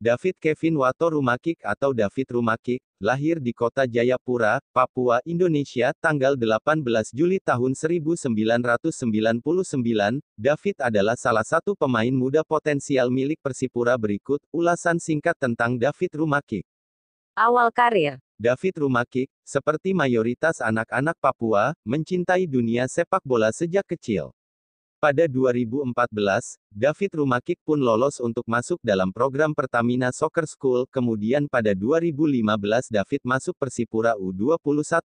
David Kevin Wato Rumakik atau David Rumakik, lahir di kota Jayapura, Papua, Indonesia, tanggal 18 Juli tahun 1999. David adalah salah satu pemain muda potensial milik Persipura berikut ulasan singkat tentang David Rumakik. Awal karir David Rumakik, seperti mayoritas anak-anak Papua, mencintai dunia sepak bola sejak kecil. Pada 2014, David Rumakik pun lolos untuk masuk dalam program Pertamina Soccer School, kemudian pada 2015 David masuk Persipura U21.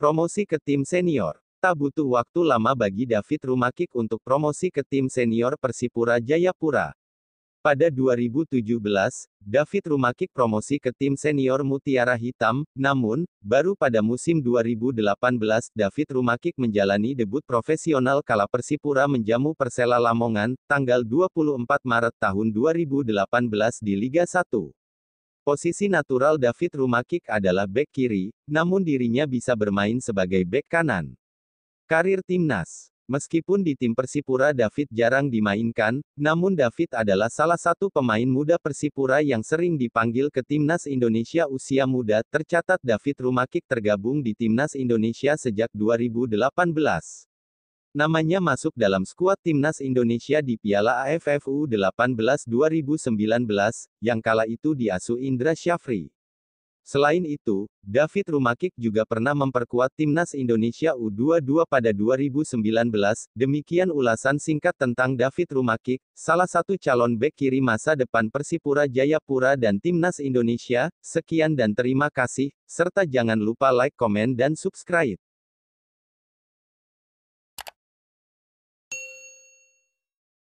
Promosi ke tim senior. Tak butuh waktu lama bagi David Rumakik untuk promosi ke tim senior Persipura Jayapura. Pada 2017, David Rumakik promosi ke tim senior Mutiara Hitam, namun, baru pada musim 2018 David Rumakik menjalani debut profesional kala Persipura menjamu Persela Lamongan, tanggal 24 Maret tahun 2018 di Liga 1. Posisi natural David Rumakik adalah bek kiri, namun dirinya bisa bermain sebagai bek kanan. Karir Timnas Meskipun di tim Persipura David jarang dimainkan, namun David adalah salah satu pemain muda Persipura yang sering dipanggil ke Timnas Indonesia usia muda. Tercatat David Rumakik tergabung di Timnas Indonesia sejak 2018. Namanya masuk dalam skuad Timnas Indonesia di Piala AFF U18 2019, yang kala itu diasuh Indra Syafri. Selain itu, David Rumakik juga pernah memperkuat timnas Indonesia U22 pada 2019. Demikian ulasan singkat tentang David Rumakik, salah satu calon bek kiri masa depan Persipura Jayapura dan timnas Indonesia. Sekian dan terima kasih, serta jangan lupa like, komen dan subscribe.